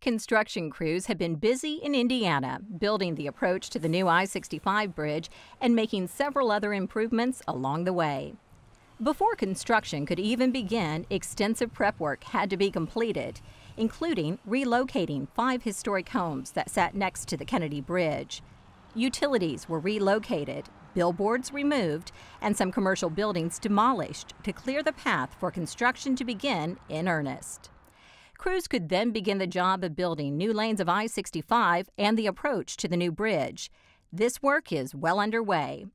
Construction crews have been busy in Indiana, building the approach to the new I 65 bridge and making several other improvements along the way. Before construction could even begin, extensive prep work had to be completed, including relocating five historic homes that sat next to the Kennedy Bridge. Utilities were relocated, billboards removed, and some commercial buildings demolished to clear the path for construction to begin in earnest. Crews could then begin the job of building new lanes of I 65 and the approach to the new bridge. This work is well underway.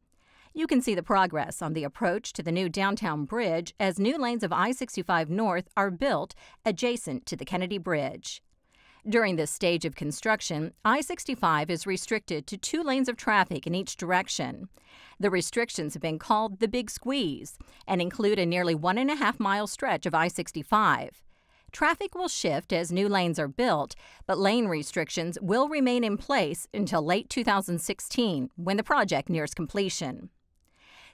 You can see the progress on the approach to the new downtown bridge as new lanes of I 65 North are built adjacent to the Kennedy Bridge. During this stage of construction, I 65 is restricted to two lanes of traffic in each direction. The restrictions have been called the Big Squeeze and include a nearly one and a half mile stretch of I 65. Traffic will shift as new lanes are built, but lane restrictions will remain in place until late 2016 when the project nears completion.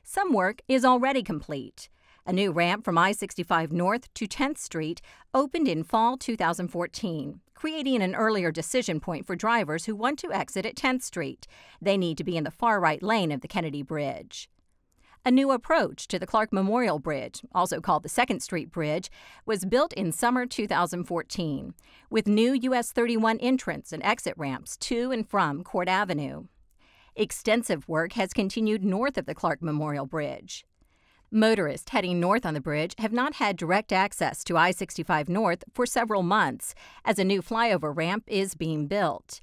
Some work is already complete. A new ramp from I 65 North to 10th Street opened in fall 2014, creating an earlier decision point for drivers who want to exit at 10th Street. They need to be in the far right lane of the Kennedy Bridge. A new approach to the Clark Memorial Bridge, also called the Second Street Bridge, was built in summer 2014 with new US 31 entrance and exit ramps to and from Court Avenue. Extensive work has continued north of the Clark Memorial Bridge. Motorists heading north on the bridge have not had direct access to I 65 North for several months as a new flyover ramp is being built.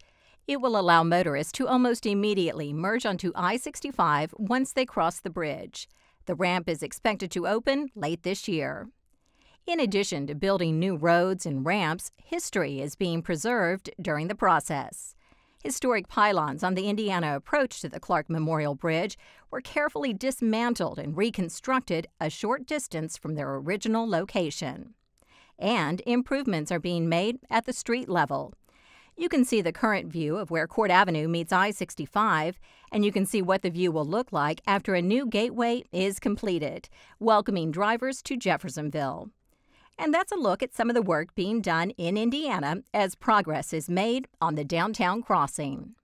It will allow motorists to almost immediately merge onto I 65 once they cross the bridge. The ramp is expected to open late this year. In addition to building new roads and ramps, history is being preserved during the process. Historic pylons on the Indiana approach to the Clark Memorial Bridge were carefully dismantled and reconstructed a short distance from their original location. And improvements are being made at the street level. You can see the current view of where Court Avenue meets I 65, and you can see what the view will look like after a new gateway is completed, welcoming drivers to Jeffersonville. And that's a look at some of the work being done in Indiana as progress is made on the downtown crossing.